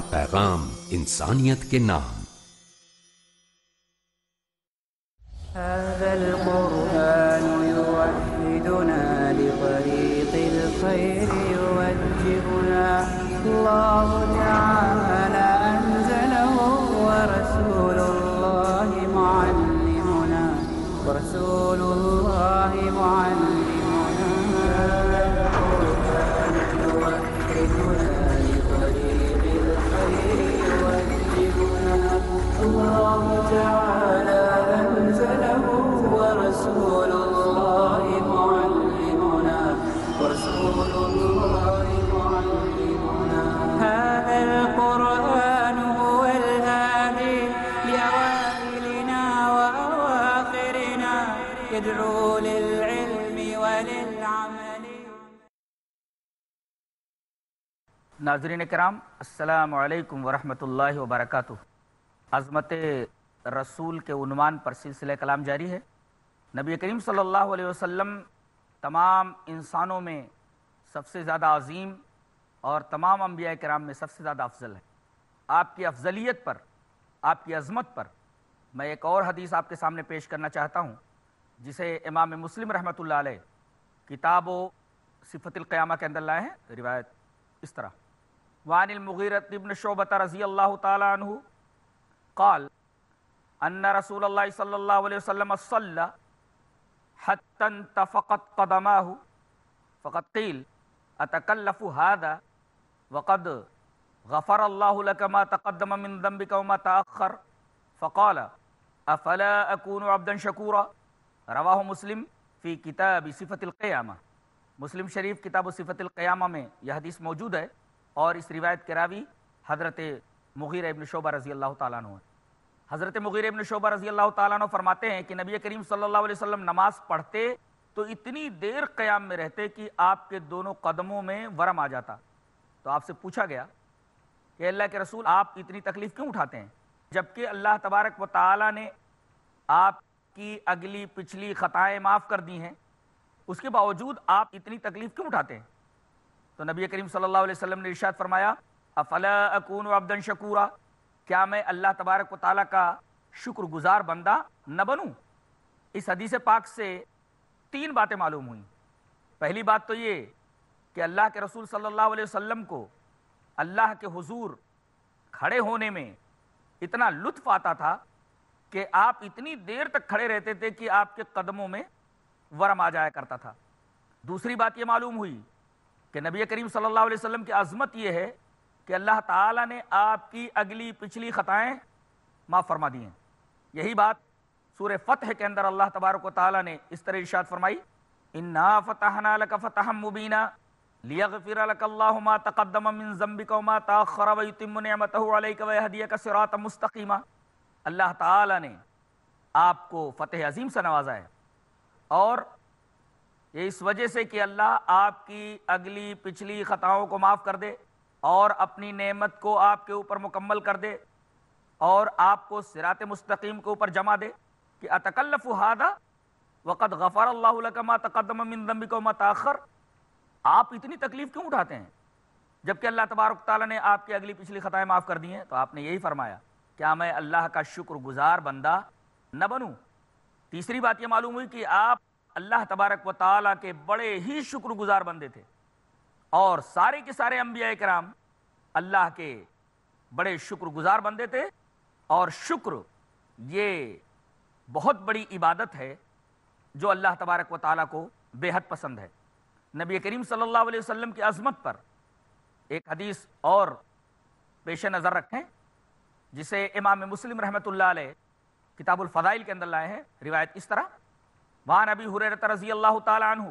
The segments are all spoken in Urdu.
کا پیغام انسانیت کے نام ناظرین کرام السلام علیکم ورحمۃ اللہ وبرکاتہ عظمت رسول کے عنوان پر سلسلہ کلام جاری ہے نبی کریم صلی اللہ علیہ وسلم تمام انسانوں میں سب سے زیادہ عظیم اور تمام انبیاء کرام میں سب سے زیادہ افضل ہے آپ کی افضلیت پر آپ کی عظمت پر میں ایک اور حدیث آپ کے سامنے پیش کرنا چاہتا ہوں جسے امام مسلم رحمۃ اللہ علیہ کتاب و صفت القیامہ کے اندر لائے ہیں روایت اس طرح المغیرت ابن شعبت رضی اللہ تعالیٰ قال ان رسول اللہ صلی اللہ علیہ وسلم صلی حتی انتفقت قدماہ فقد قیل اتکلف هذا وقد غفر اللہ ما تقدم من وما تأخر فقال افلا اکون عبدا شکورا رواہ مسلم فی کتاب صفت القیامہ مسلم شریف کتاب و صفت القیامہ میں یہ حدیث موجود ہے اور اس روایت کے راوی حضرت مغیر ابن شعبہ رضی اللہ تعالیٰ عنہ ہے حضرت مغیر ابن شعبہ رضی اللہ تعالیٰ عنہ فرماتے ہیں کہ نبی کریم صلی اللہ علیہ وسلم نماز پڑھتے تو اتنی دیر قیام میں رہتے کہ آپ کے دونوں قدموں میں ورم آ جاتا تو آپ سے پوچھا گیا کہ اللہ کے رسول آپ اتنی تکلیف کیوں اٹھاتے ہیں جبکہ اللہ تبارک و تعالیٰ نے آپ کی اگلی پچھلی خطائیں معاف کر دی ہیں اس کے باوجود آپ اتنی تکلیف کیوں اٹھاتے ہیں تو نبی کریم صلی اللہ علیہ وسلم نے ارشاد فرمایا اکون شکورا کیا میں اللہ تبارک و تعالیٰ کا شکر گزار بندہ نہ بنوں اس حدیث پاک سے تین باتیں معلوم ہوئیں پہلی بات تو یہ کہ اللہ کے رسول صلی اللہ علیہ وسلم کو اللہ کے حضور کھڑے ہونے میں اتنا لطف آتا تھا کہ آپ اتنی دیر تک کھڑے رہتے تھے کہ آپ کے قدموں میں ورم آ جایا کرتا تھا دوسری بات یہ معلوم ہوئی کہ نبی کریم صلی اللہ علیہ وسلم کی عظمت یہ ہے کہ اللہ تعالیٰ نے آپ کی اگلی پچھلی خطائیں معاف فرما دی ہیں یہی بات سورہ فتح کے اندر اللہ تبارک و تعالیٰ نے اس طرح ارشاد فرمائی انا فتح لك فتح مبینا ليغفر لك اللہ ما تقدم من ذنبك وما تاخر ويتم نعمته عليك ويهديك صراطا مستقيما اللہ تعالیٰ نے آپ کو فتح عظیم سے نوازا ہے اور یہ اس وجہ سے کہ اللہ آپ کی اگلی پچھلی خطاؤں کو معاف کر دے اور اپنی نعمت کو آپ کے اوپر مکمل کر دے اور آپ کو سرات مستقیم کے اوپر جمع دے کہ اتکلف ہادہ وقت غفر اللہ تقدم من کو متاخر آپ اتنی تکلیف کیوں اٹھاتے ہیں جبکہ اللہ تبارک تعالیٰ نے آپ کی اگلی پچھلی خطائیں معاف کر دی ہیں تو آپ نے یہی فرمایا کیا میں اللہ کا شکر گزار بندہ نہ بنوں تیسری بات یہ معلوم ہوئی کہ آپ اللہ تبارک و تعالیٰ کے بڑے ہی شکر گزار بندے تھے اور سارے کے سارے انبیاء کرام اللہ کے بڑے شکر گزار بندے تھے اور شکر یہ بہت بڑی عبادت ہے جو اللہ تبارک و تعالیٰ کو بے حد پسند ہے نبی کریم صلی اللہ علیہ وسلم کی عظمت پر ایک حدیث اور پیش نظر رکھیں جسے امام مسلم رحمۃ اللہ علیہ کتاب الفضائل کے اندر لائے ہیں روایت اس طرح وہاں ابی حریرت رضی اللہ تعالیٰ عنہ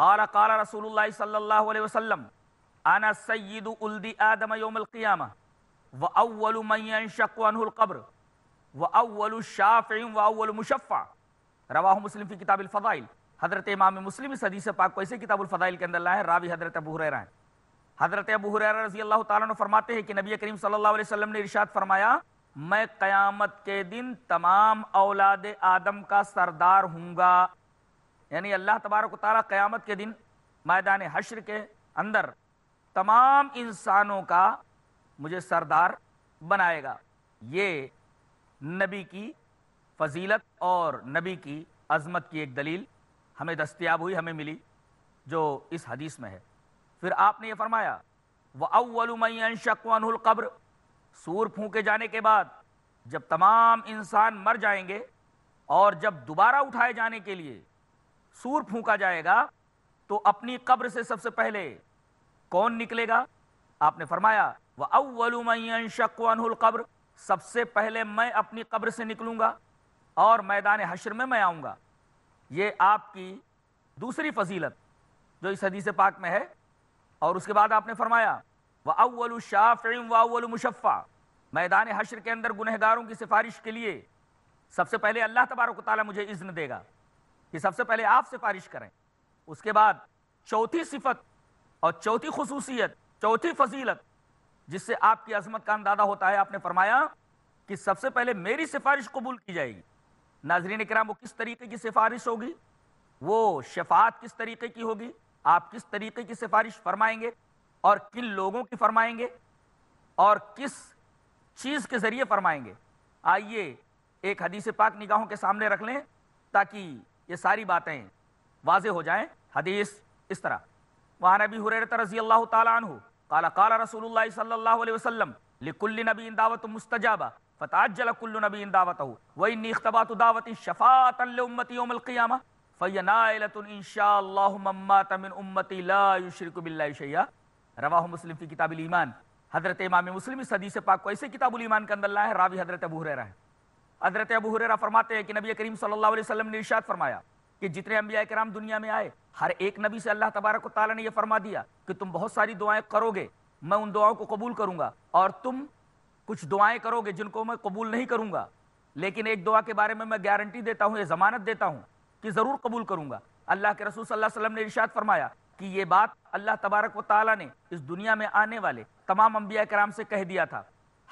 قال قال رسول اللہ صلی اللہ علیہ وسلم انا سید الد آدم یوم القیامہ واول من ينشق عنه القبر واول الشافع واول مشفع رواہ مسلم فی کتاب الفضائل حضرت امام مسلم اس حدیث پاک کو ایسے کتاب الفضائل کے اندر لائے ہیں راوی حضرت ابو حریرہ ہیں حضرت ابو حریرہ رضی اللہ تعالیٰ عنہ فرماتے ہیں کہ نبی کریم صلی اللہ علیہ وسلم نے ارشاد فرمایا میں قیامت کے دن تمام اولاد آدم کا سردار ہوں گا یعنی اللہ تبارک و تعالیٰ قیامت کے دن میدان حشر کے اندر تمام انسانوں کا مجھے سردار بنائے گا یہ نبی کی فضیلت اور نبی کی عظمت کی ایک دلیل ہمیں دستیاب ہوئی ہمیں ملی جو اس حدیث میں ہے پھر آپ نے یہ فرمایا وہ اول انشق و انہول سور پھونکے جانے کے بعد جب تمام انسان مر جائیں گے اور جب دوبارہ اٹھائے جانے کے لیے سور پھونکا جائے گا تو اپنی قبر سے سب سے پہلے کون نکلے گا آپ نے فرمایا وہ اوی انشک القبر سب سے پہلے میں اپنی قبر سے نکلوں گا اور میدان حشر میں میں آؤں گا یہ آپ کی دوسری فضیلت جو اس حدیث پاک میں ہے اور اس کے بعد آپ نے فرمایا اول شاف و اول مشفا میدان حشر کے اندر گنہ گاروں کی سفارش کے لیے سب سے پہلے اللہ تبارک و تعالیٰ مجھے اذن دے گا کہ سب سے پہلے آپ سفارش کریں اس کے بعد چوتھی صفت اور چوتھی خصوصیت چوتھی فضیلت جس سے آپ کی عظمت کا اندازہ ہوتا ہے آپ نے فرمایا کہ سب سے پہلے میری سفارش قبول کی جائے گی ناظرین کرام وہ کس طریقے کی سفارش ہوگی وہ شفاعت کس طریقے کی ہوگی آپ کس طریقے کی سفارش فرمائیں گے اور کن لوگوں کی فرمائیں گے اور کس چیز کے ذریعے فرمائیں گے آئیے ایک حدیث پاک نگاہوں کے سامنے رکھ لیں تاکہ یہ ساری باتیں واضح ہو جائیں حدیث اس طرح وہاں نبی حریرت رضی اللہ تعالیٰ عنہ قال قال رسول اللہ صلی اللہ علیہ وسلم لکل نبی دعوت مستجابہ فتعجل کل نبی دعوتہ وینی اختبات دعوت شفاعتا لامتی یوم القیامہ فینائلت انشاءاللہ من مات من امتی لا یشرک باللہ شیعہ رواہ مسلم فی کتاب الایمان حضرت امام مسلم اس حدیث پاک کو ایسے کتاب الایمان کے اندر لائے ہیں راوی حضرت ابو ہے حضرت ابو فرماتے ہیں کہ نبی کریم صلی اللہ علیہ وسلم نے ارشاد فرمایا کہ جتنے انبیاء کرام دنیا میں آئے ہر ایک نبی سے اللہ تبارک و تعالیٰ نے یہ فرما دیا کہ تم بہت ساری دعائیں کرو گے میں ان دعاؤں کو قبول کروں گا اور تم کچھ دعائیں کرو گے جن کو میں قبول نہیں کروں گا لیکن ایک دعا کے بارے میں میں گارنٹی دیتا ہوں یہ ضمانت دیتا ہوں کہ ضرور قبول کروں گا اللہ کے رسول صلی اللہ علیہ وسلم نے ارشاد فرمایا کہ یہ بات اللہ تبارک و تعالیٰ نے اس دنیا میں آنے والے تمام انبیاء کرام سے کہہ دیا تھا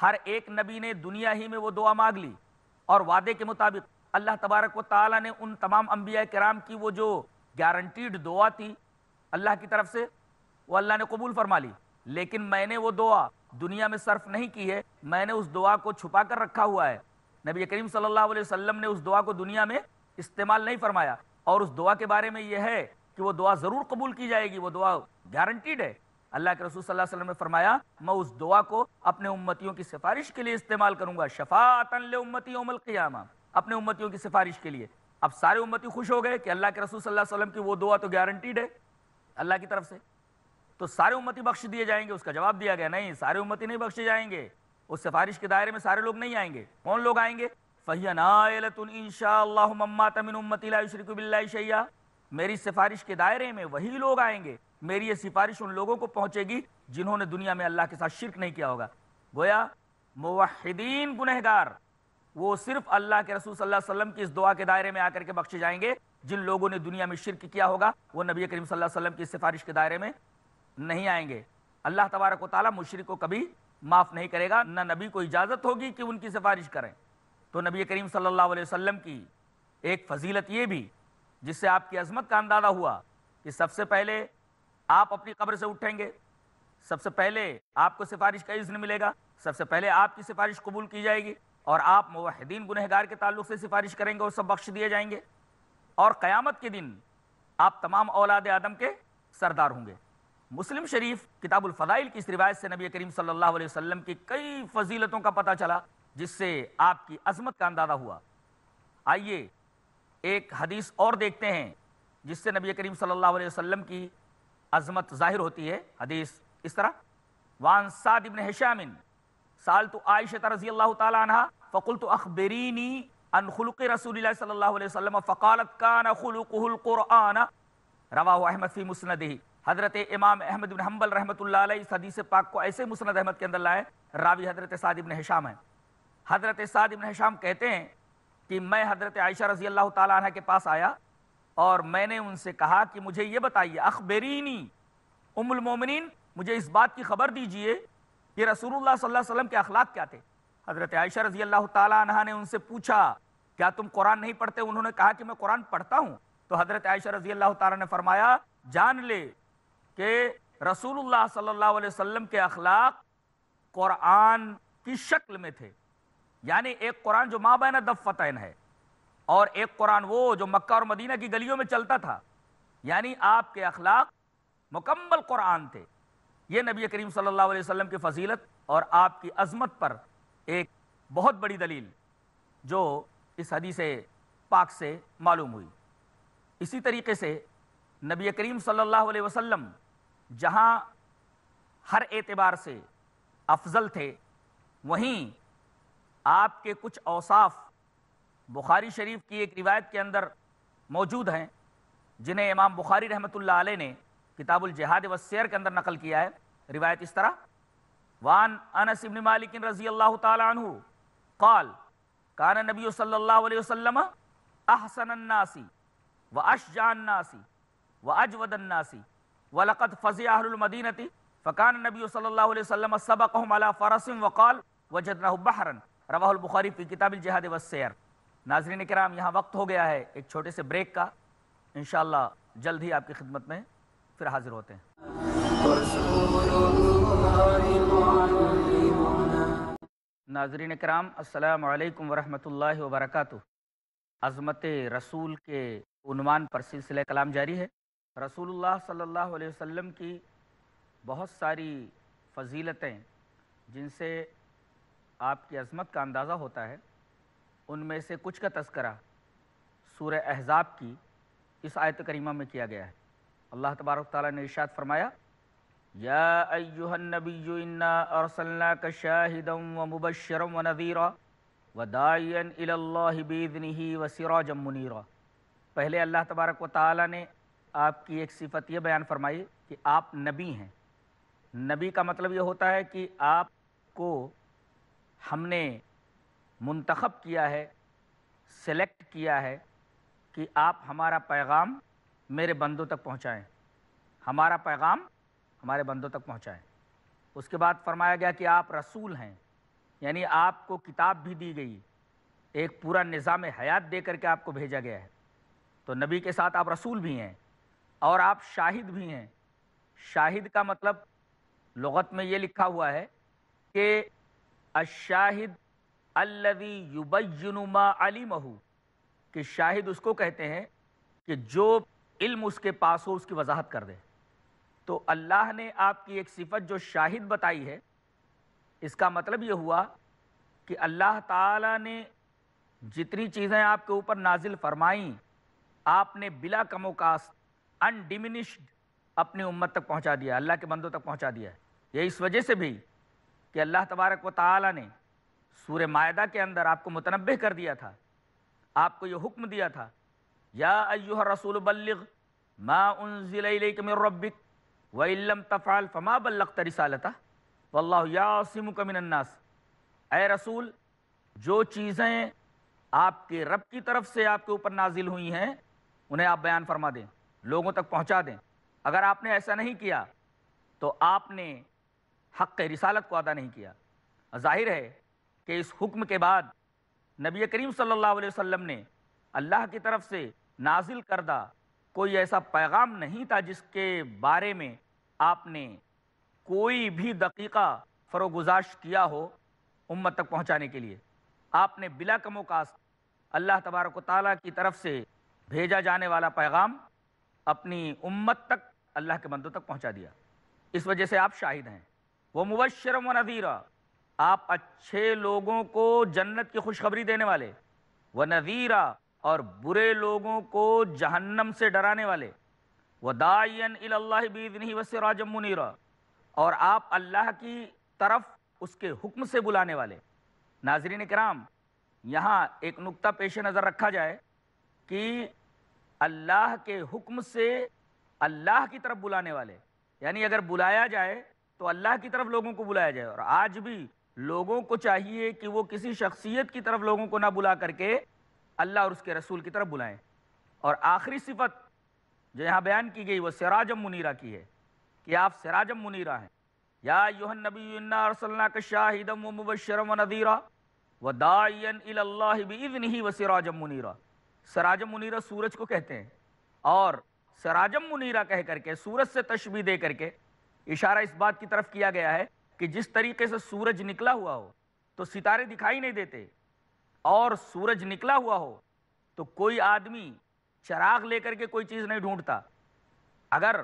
ہر ایک نبی نے دنیا ہی میں وہ دعا مانگ لی اور وعدے کے مطابق اللہ تبارک و تعالیٰ نے ان تمام انبیاء کرام کی کی وہ وہ جو دعا تھی اللہ طرف سے اللہ نے قبول فرما لی لیکن میں نے وہ دعا دنیا میں صرف نہیں کی ہے میں نے اس دعا کو چھپا کر رکھا ہوا ہے نبی کریم صلی اللہ علیہ وسلم نے اس دعا کو دنیا میں استعمال نہیں فرمایا اور اس دعا کے بارے میں یہ ہے کہ وہ دعا ضرور قبول کی جائے گی وہ دعا گارنٹیڈ ہے اللہ کے رسول صلی اللہ علیہ وسلم نے فرمایا میں اس دعا کو اپنے امتیوں کی سفارش کے لیے استعمال کروں گا شفاعتا لامتی یوم القیامہ اپنے امتیوں کی سفارش کے لیے اب سارے امتی خوش ہو گئے کہ اللہ کے رسول صلی اللہ علیہ وسلم کی وہ دعا تو گارنٹیڈ ہے اللہ کی طرف سے تو سارے امتی بخش دیے جائیں گے اس کا جواب دیا گیا نہیں سارے امتی نہیں بخشے جائیں گے اس سفارش کے دائرے میں سارے لوگ نہیں آئیں گے کون لوگ آئیں گے فَهِيَ نَائِلَةٌ إِنشَاءَ اللَّهُ مَمَّاتَ مِنْ أُمَّتِ لَا يُشْرِكُ بِاللَّهِ شَيْئًا میری سفارش کے دائرے میں وہی لوگ آئیں گے میری یہ سفارش ان لوگوں کو پہنچے گی جنہوں نے دنیا میں اللہ کے ساتھ شرک نہیں کیا ہوگا گویا موحدین گنہگار وہ صرف اللہ کے رسول صلی اللہ علیہ وسلم کی اس دعا کے دائرے میں آ کر کے بخشے جائیں گے جن لوگوں نے دنیا میں شرک کیا ہوگا وہ نبی کریم صلی اللہ علیہ وسلم کی سفارش کے دائرے میں نہیں آئیں گے اللہ تبارک و تعالیٰ مشرق کو کبھی معاف نہیں کرے گا نہ نبی کو اجازت ہوگی کہ ان کی سفارش کریں تو نبی کریم صلی اللہ علیہ وسلم کی ایک فضیلت یہ بھی جس سے آپ کی عظمت کا اندازہ ہوا کہ سب سے پہلے آپ اپنی قبر سے اٹھیں گے سب سے پہلے آپ کو سفارش کا اذن ملے گا سب سے پہلے آپ کی سفارش قبول کی جائے گی اور آپ موحدین گنہگار کے تعلق سے سفارش کریں گے اور سب بخش دیے جائیں گے اور قیامت کے دن آپ تمام اولاد آدم کے سردار ہوں گے مسلم شریف کتاب الفضائل کی اس روایت سے نبی کریم صلی اللہ علیہ وسلم کی کئی فضیلتوں کا پتا چلا جس سے آپ کی عظمت کا اندازہ ہوا آئیے ایک حدیث اور دیکھتے ہیں جس سے نبی کریم صلی اللہ علیہ وسلم کی عظمت ظاہر ہوتی ہے حدیث اس طرح وان سعد ابن حشام سال تو عائشہ رضی اللہ تعالی عنہ فقلت اخبرینی ان خلق رسول اللہ صلی اللہ علیہ وسلم فقالت کان خلقه القرآن رواہ احمد فی مسندہ حضرت امام احمد بن حنبل رحمت اللہ علیہ اس حدیث پاک کو ایسے مسند احمد کے اندر لائے راوی حضرت سعد ابن حشام ہیں حضرت سعد ابن حشام کہتے ہیں کہ میں حضرت عائشہ رضی اللہ تعالیٰ عنہ کے پاس آیا اور میں نے ان سے کہا کہ مجھے یہ بتائیے اخبرینی ام المومنین مجھے اس بات کی خبر دیجئے کہ رسول اللہ صلی اللہ علیہ وسلم کے اخلاق کیا تھے حضرت عائشہ رضی اللہ تعالیٰ عنہ نے ان سے پوچھا کیا تم قرآن نہیں پڑھتے انہوں نے کہا کہ میں قرآن پڑھتا ہوں تو حضرت عائشہ رضی اللہ تعالیٰ نے فرمایا جان لے کہ رسول اللہ صلی اللہ علیہ وسلم کے اخلاق قرآن کی شکل میں تھے یعنی ایک قرآن جو مابین دفتین ہے اور ایک قرآن وہ جو مکہ اور مدینہ کی گلیوں میں چلتا تھا یعنی آپ کے اخلاق مکمل قرآن تھے یہ نبی کریم صلی اللہ علیہ وسلم کی فضیلت اور آپ کی عظمت پر ایک بہت بڑی دلیل جو اس حدیث پاک سے معلوم ہوئی اسی طریقے سے نبی کریم صلی اللہ علیہ وسلم جہاں ہر اعتبار سے افضل تھے وہیں آپ کے کچھ اوصاف بخاری شریف کی ایک روایت کے اندر موجود ہیں جنہیں امام بخاری رحمۃ اللہ علیہ نے کتاب الجہاد و سیر کے اندر نقل کیا ہے روایت اس طرح وان انس ابن مالک رضی اللہ تعالیٰ عنہ قال کان نبی صلی اللہ علیہ وسلم احسن الناسی و اش الناسی و اجود الناسی و لقط فضی المدینتی فقان نبی صلی اللہ علیہ وسلم سبق فرسم فرس وقال و بحرن روا البخاری فی کتاب الجہاد سیر ناظرین کرام یہاں وقت ہو گیا ہے ایک چھوٹے سے بریک کا انشاءاللہ جلد ہی آپ کی خدمت میں پھر حاضر ہوتے ہیں ناظرین کرام السلام علیکم ورحمۃ اللہ وبرکاتہ عظمت رسول کے عنوان پر سلسلہ کلام جاری ہے رسول اللہ صلی اللہ علیہ وسلم کی بہت ساری فضیلتیں جن سے آپ کی عظمت کا اندازہ ہوتا ہے ان میں سے کچھ کا تذکرہ سورہ احزاب کی اس آیت کریمہ میں کیا گیا ہے اللہ تبارک تعالیٰ نے ارشاد فرمایا یا ایوہ النبی ارسلناک شاہدا و مبشرا و منیرا پہلے اللہ تبارک و تعالیٰ نے آپ کی ایک صفت یہ بیان فرمائی کہ آپ نبی ہیں نبی کا مطلب یہ ہوتا ہے کہ آپ کو ہم نے منتخب کیا ہے سلیکٹ کیا ہے کہ آپ ہمارا پیغام میرے بندوں تک پہنچائیں ہمارا پیغام ہمارے بندوں تک پہنچائیں اس کے بعد فرمایا گیا کہ آپ رسول ہیں یعنی آپ کو کتاب بھی دی گئی ایک پورا نظام حیات دے کر کے آپ کو بھیجا گیا ہے تو نبی کے ساتھ آپ رسول بھی ہیں اور آپ شاہد بھی ہیں شاہد کا مطلب لغت میں یہ لکھا ہوا ہے کہ الشاہد الذی یبین ما علمه کہ شاہد اس کو کہتے ہیں کہ جو علم اس کے پاس ہو اس کی وضاحت کر دے تو اللہ نے آپ کی ایک صفت جو شاہد بتائی ہے اس کا مطلب یہ ہوا کہ اللہ تعالیٰ نے جتنی چیزیں آپ کے اوپر نازل فرمائیں آپ نے بلا کم و کاست انڈیمنشڈ اپنی امت تک پہنچا دیا اللہ کے بندوں تک پہنچا دیا ہے یہ اس وجہ سے بھی کہ اللہ تبارک و تعالی نے سورہ معدہ کے اندر آپ کو متنبع کر دیا تھا آپ کو یہ حکم دیا تھا یا ایوہ رسول بلغ ما انزل من ربک فَمَا بَلَّغْتَ رِسَالَتَهُ وَاللَّهُ يَعْصِمُكَ مِنَ النَّاسِ اے رسول جو چیزیں آپ کے رب کی طرف سے آپ کے اوپر نازل ہوئی ہیں انہیں آپ بیان فرما دیں لوگوں تک پہنچا دیں اگر آپ نے ایسا نہیں کیا تو آپ نے حق رسالت کو ادا نہیں کیا ظاہر ہے کہ اس حکم کے بعد نبی کریم صلی اللہ علیہ وسلم نے اللہ کی طرف سے نازل کردہ کوئی ایسا پیغام نہیں تھا جس کے بارے میں آپ نے کوئی بھی دقیقہ فروگزاش کیا ہو امت تک پہنچانے کے لیے آپ نے بلا کم و کاست اللہ تبارک و تعالیٰ کی طرف سے بھیجا جانے والا پیغام اپنی امت تک اللہ کے مندوں تک پہنچا دیا اس وجہ سے آپ شاہد ہیں وہ مبشرم و نذیرہ آپ اچھے لوگوں کو جنت کی خوشخبری دینے والے وہ نذیرہ اور برے لوگوں کو جہنم سے ڈرانے والے وہ دائین اللہ بیدنی وس راجم منیرا اور آپ اللہ کی طرف اس کے حکم سے بلانے والے ناظرین کرام یہاں ایک نقطہ پیش نظر رکھا جائے کہ اللہ کے حکم سے اللہ کی طرف بلانے والے یعنی اگر بلایا جائے تو اللہ کی طرف لوگوں کو بلایا جائے اور آج بھی لوگوں کو چاہیے کہ وہ کسی شخصیت کی طرف لوگوں کو نہ بلا کر کے اللہ اور اس کے رسول کی طرف بلائیں اور آخری صفت جو یہاں بیان کی گئی وہ سراجم منیرہ کی ہے کہ آپ سراجم سراجم منیرہ سورج کو کہتے ہیں اور سراجم کر کے سورج سے تشبیح دے کر کے اشارہ اس بات کی طرف کیا گیا ہے کہ جس طریقے سے سورج نکلا ہوا ہو تو ستارے دکھائی نہیں دیتے اور سورج نکلا ہوا ہو تو کوئی آدمی چراغ لے کر کے کوئی چیز نہیں ڈھونڈتا اگر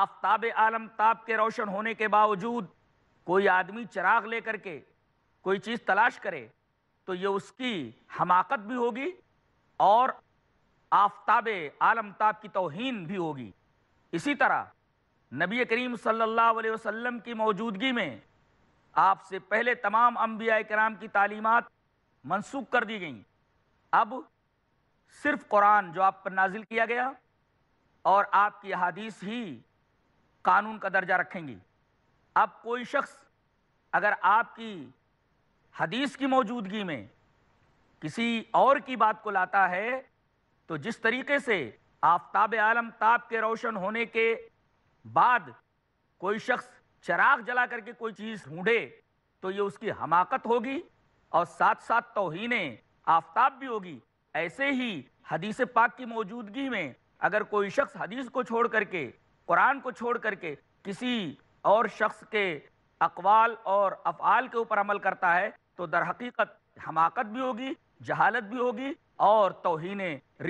آفتاب عالم تاب کے روشن ہونے کے باوجود کوئی آدمی چراغ لے کر کے کوئی چیز تلاش کرے تو یہ اس کی حماقت بھی ہوگی اور آفتاب عالم تاب کی توہین بھی ہوگی اسی طرح نبی کریم صلی اللہ علیہ وسلم کی موجودگی میں آپ سے پہلے تمام انبیاء کرام کی تعلیمات منسوخ کر دی گئیں اب صرف قرآن جو آپ پر نازل کیا گیا اور آپ کی حادیث ہی قانون کا درجہ رکھیں گی اب کوئی شخص اگر آپ کی حدیث کی موجودگی میں کسی اور کی بات کو لاتا ہے تو جس طریقے سے آفتاب عالم تاب کے روشن ہونے کے بعد کوئی شخص چراغ جلا کر کے کوئی چیز ڈھونڈے تو یہ اس کی حماقت ہوگی اور ساتھ ساتھ توہین آفتاب بھی ہوگی ایسے ہی حدیث پاک کی موجودگی میں اگر کوئی شخص حدیث کو چھوڑ کر کے قرآن کو چھوڑ کر کے کسی اور شخص کے اقوال اور افعال کے اوپر عمل کرتا ہے تو در حقیقت حماقت بھی ہوگی جہالت بھی ہوگی اور توہین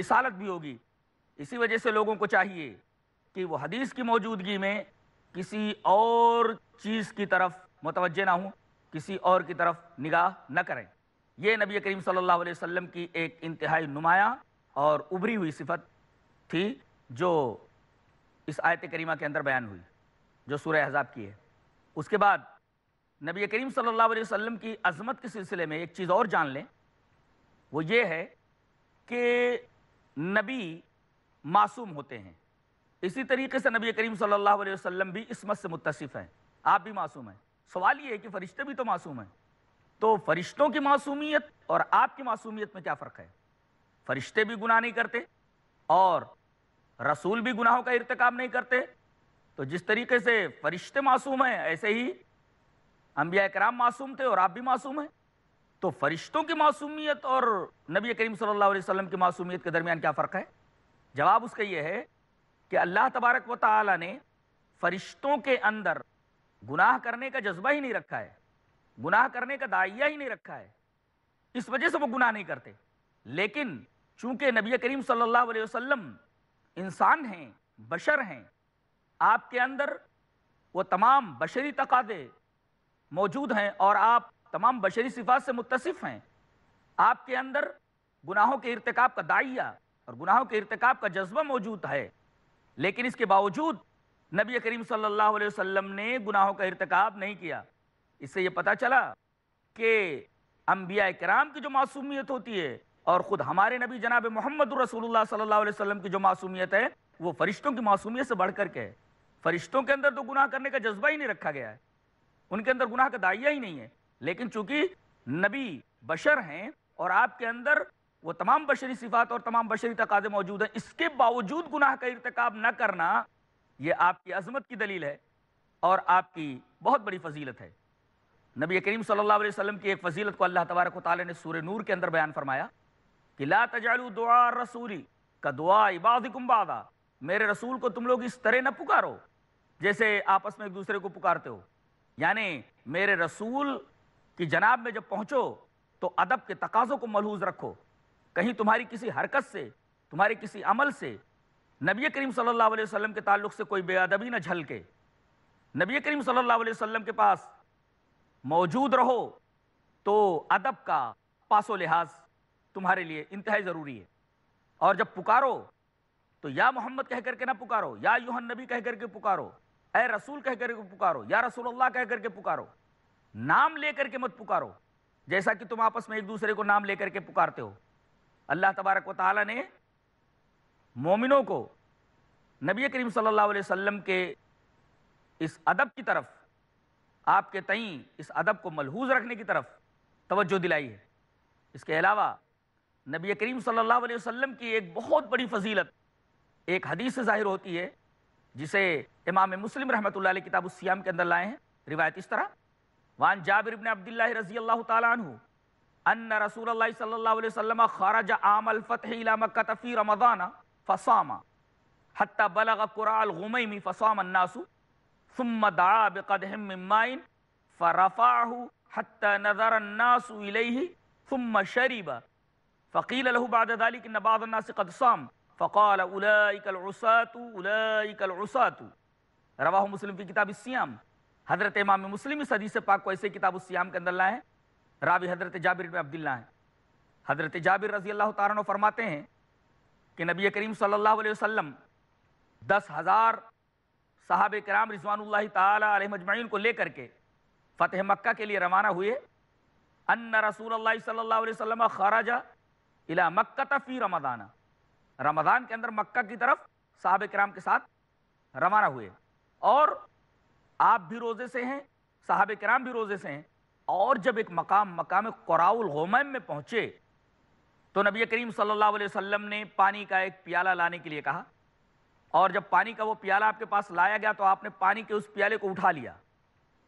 رسالت بھی ہوگی اسی وجہ سے لوگوں کو چاہیے کہ وہ حدیث کی موجودگی میں کسی اور چیز کی طرف متوجہ نہ ہوں کسی اور کی طرف نگاہ نہ کریں یہ نبی کریم صلی اللہ علیہ وسلم کی ایک انتہائی نمایاں اور ابری ہوئی صفت تھی جو اس آیت کریمہ کے اندر بیان ہوئی جو سورہ احزاب کی ہے اس کے بعد نبی کریم صلی اللہ علیہ وسلم کی عظمت کے سلسلے میں ایک چیز اور جان لیں وہ یہ ہے کہ نبی معصوم ہوتے ہیں اسی طریقے سے نبی کریم صلی اللہ علیہ وسلم بھی عصمت سے متصف ہیں آپ بھی معصوم ہیں سوال یہ ہے کہ فرشتے بھی تو معصوم ہیں تو فرشتوں کی معصومیت اور آپ کی معصومیت میں کیا فرق ہے فرشتے بھی گناہ نہیں کرتے اور رسول بھی گناہوں کا ارتکاب نہیں کرتے تو جس طریقے سے فرشتے معصوم ہیں ایسے ہی انبیاء کرام معصوم تھے اور آپ بھی معصوم ہیں تو فرشتوں کی معصومیت اور نبی کریم صلی اللہ علیہ وسلم کی معصومیت کے درمیان کیا فرق ہے جواب اس کا یہ ہے کہ اللہ تبارک و تعالی نے فرشتوں کے اندر گناہ کرنے کا جذبہ ہی نہیں رکھا ہے گناہ کرنے کا دائیہ ہی نہیں رکھا ہے اس وجہ سے وہ گناہ نہیں کرتے لیکن چونکہ نبی کریم صلی اللہ علیہ وسلم انسان ہیں بشر ہیں آپ کے اندر وہ تمام بشری تقاضے موجود ہیں اور آپ تمام بشری صفات سے متصف ہیں آپ کے اندر گناہوں کے ارتکاب کا دائیہ اور گناہوں کے ارتکاب کا جذبہ موجود ہے لیکن اس کے باوجود نبی کریم صلی اللہ علیہ وسلم نے گناہوں کا ارتکاب نہیں کیا اس سے یہ پتا چلا کہ انبیاء کرام کی جو معصومیت ہوتی ہے اور خود ہمارے نبی جناب محمد رسول اللہ صلی اللہ علیہ وسلم کی جو معصومیت ہے وہ فرشتوں کی معصومیت سے بڑھ کر کے ہے فرشتوں کے اندر تو گناہ کرنے کا جذبہ ہی نہیں رکھا گیا ہے ان کے اندر گناہ کا دائیا ہی نہیں ہے لیکن چونکہ نبی بشر ہیں اور آپ کے اندر وہ تمام بشری صفات اور تمام بشری تقاضے موجود ہیں اس کے باوجود گناہ کا ارتکاب نہ کرنا یہ آپ کی عظمت کی دلیل ہے اور آپ کی بہت بڑی فضیلت ہے نبی کریم صلی اللہ علیہ وسلم کی ایک فضیلت کو اللہ تبارک و تعالی نے سورہ نور کے اندر بیان فرمایا کہ لا دعا کا دعا کم باد میرے رسول کو تم لوگ اس طرح نہ پکارو جیسے آپس میں ایک دوسرے کو پکارتے ہو یعنی میرے رسول کی جناب میں جب پہنچو تو ادب کے تقاضوں کو ملحوظ رکھو کہیں تمہاری کسی حرکت سے تمہارے کسی عمل سے نبی کریم صلی اللہ علیہ وسلم کے تعلق سے کوئی بے ادبی نہ جھلکے نبی کریم صلی اللہ علیہ وسلم کے پاس موجود رہو تو ادب کا پاس و لحاظ تمہارے لیے انتہائی ضروری ہے اور جب پکارو تو یا محمد کہہ کر کے نہ پکارو یا یوہن نبی کہہ کر کے پکارو اے رسول کہہ کر کے پکارو یا رسول اللہ کہہ کر کے پکارو نام لے کر کے مت پکارو جیسا کہ تم آپس میں ایک دوسرے کو نام لے کر کے پکارتے ہو اللہ تبارک و تعالیٰ نے مومنوں کو نبی کریم صلی اللہ علیہ وسلم کے اس ادب کی طرف آپ کے تئیں اس ادب کو ملحوظ رکھنے کی طرف توجہ دلائی ہے اس کے علاوہ نبی کریم صلی اللہ علیہ وسلم کی ایک بہت بڑی فضیلت ایک حدیث سے ظاہر ہوتی ہے جسے امام مسلم رحمۃ اللہ علیہ کتاب السیام کے اندر لائے ہیں روایت اس طرح وان جابر ابن عبداللہ رضی اللہ تعالیٰ عنہ ان رسول اللہ صلی اللہ علیہ وسلم خرج عام الفتح الی مکہ فی رمضان فصام حتی بلغ قرع الغمیم فصام الناس ثم دعا بقدہم من مائن فرفعہ حتی نظر الناس الیہ ثم شریب فقیل لہو بعد ذالک ان بعض الناس قد صام فقال اولائک العسات اولائک العسات رواہ مسلم فی کتاب السیام حضرت امام مسلم اس حدیث پاک کو ایسے کتاب السیام کے اندر لائے ہیں راوی حضرت جابر بن عبداللہ ہیں حضرت جابر رضی اللہ تعالیٰ فرماتے ہیں کہ نبی کریم صلی اللہ علیہ وسلم دس ہزار صحاب کرام رضوان اللہ تعالیٰ علیہ مجمعین کو لے کر کے فتح مکہ کے لیے روانہ ہوئے ان رسول اللہ صلی اللہ علیہ وسلم خارجہ الا مکہ فی رمضان رمضان کے اندر مکہ کی طرف صحاب کرام کے ساتھ روانہ ہوئے اور آپ بھی روزے سے ہیں صحاب کرام بھی روزے سے ہیں اور جب ایک مقام مقام قراء الغمم میں پہنچے تو نبی کریم صلی اللہ علیہ وسلم نے پانی کا ایک پیالہ لانے کے لیے کہا اور جب پانی کا وہ پیالہ آپ کے پاس لایا گیا تو آپ نے پانی کے اس پیالے کو اٹھا لیا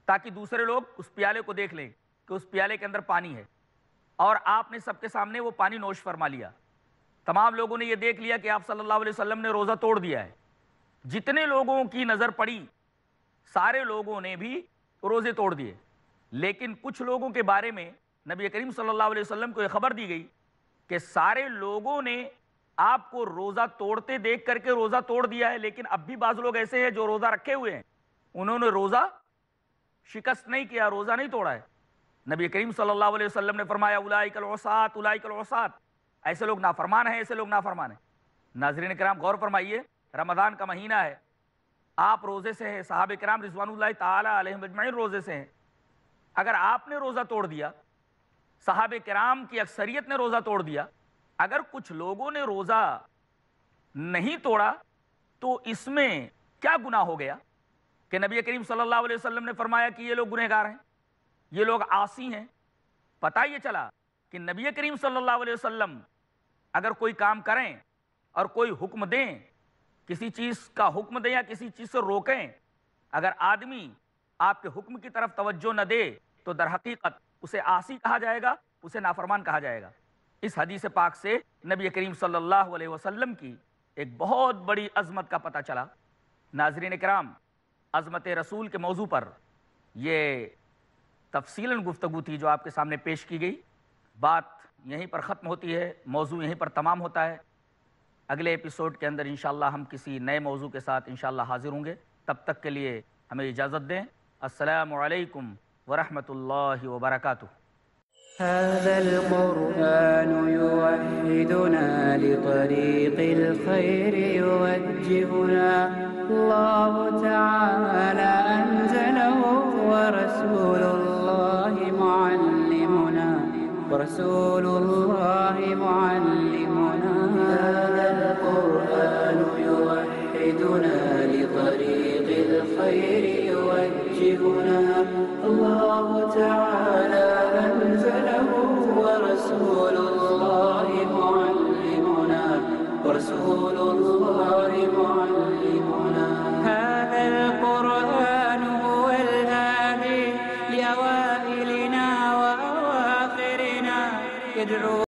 تاکہ دوسرے لوگ اس پیالے کو دیکھ لیں کہ اس پیالے کے اندر پانی ہے اور آپ نے سب کے سامنے وہ پانی نوش فرما لیا تمام لوگوں نے یہ دیکھ لیا کہ آپ صلی اللہ علیہ وسلم نے روزہ توڑ دیا ہے جتنے لوگوں کی نظر پڑی سارے لوگوں نے بھی روزے توڑ دیے لیکن کچھ لوگوں کے بارے میں نبی کریم صلی اللہ علیہ وسلم کو یہ خبر دی گئی کہ سارے لوگوں نے آپ کو روزہ توڑتے دیکھ کر کے روزہ توڑ دیا ہے لیکن اب بھی بعض لوگ ایسے ہیں جو روزہ رکھے ہوئے ہیں انہوں نے روزہ شکست نہیں کیا روزہ نہیں توڑا ہے نبی کریم صلی اللہ علیہ وسلم نے فرمایا اوساد اولائک اوسعت ایسے لوگ نافرمان ہیں ایسے لوگ نافرمان ہیں ناظرین کرام غور فرمائیے رمضان کا مہینہ ہے آپ روزے سے ہیں صحابہ کرام رضوان اللہ تعالیٰ علیہ مجمعین روزے سے ہیں اگر آپ نے روزہ توڑ دیا صحاب کرام کی اکثریت نے روزہ توڑ دیا اگر کچھ لوگوں نے روزہ نہیں توڑا تو اس میں کیا گناہ ہو گیا کہ نبی کریم صلی اللہ علیہ وسلم نے فرمایا کہ یہ لوگ گنہگار ہیں یہ لوگ آسی ہیں پتہ یہ چلا کہ نبی کریم صلی اللہ علیہ وسلم اگر کوئی کام کریں اور کوئی حکم دیں کسی چیز کا حکم دیں یا کسی چیز سے روکیں اگر آدمی آپ کے حکم کی طرف توجہ نہ دے تو در حقیقت اسے آسی کہا جائے گا اسے نافرمان کہا جائے گا اس حدیث پاک سے نبی کریم صلی اللہ علیہ وسلم کی ایک بہت بڑی عظمت کا پتہ چلا ناظرین کرام عظمت رسول کے موضوع پر یہ تفصیل گفتگو تھی جو آپ کے سامنے پیش کی گئی بات یہیں پر ختم ہوتی ہے موضوع یہیں پر تمام ہوتا ہے اگلے اپیسوڈ کے اندر انشاءاللہ ہم کسی نئے موضوع کے ساتھ انشاءاللہ حاضر ہوں گے تب تک کے لیے ہمیں اجازت دیں السلام علیکم ورحمة الله وبركاته هذا القرآن يوحدنا لطريق الخير يوجهنا الله تعالى أنزله ورسول الله معلمنا ورسول الله معلمنا هذا القرآن يوحدنا لطريق الخير يوجهنا الله تعالى أنزله ورسول الله معلمنا ورسول الله معلمنا هذا القرآن هو الهادي لأوائلنا وأواخرنا يدعو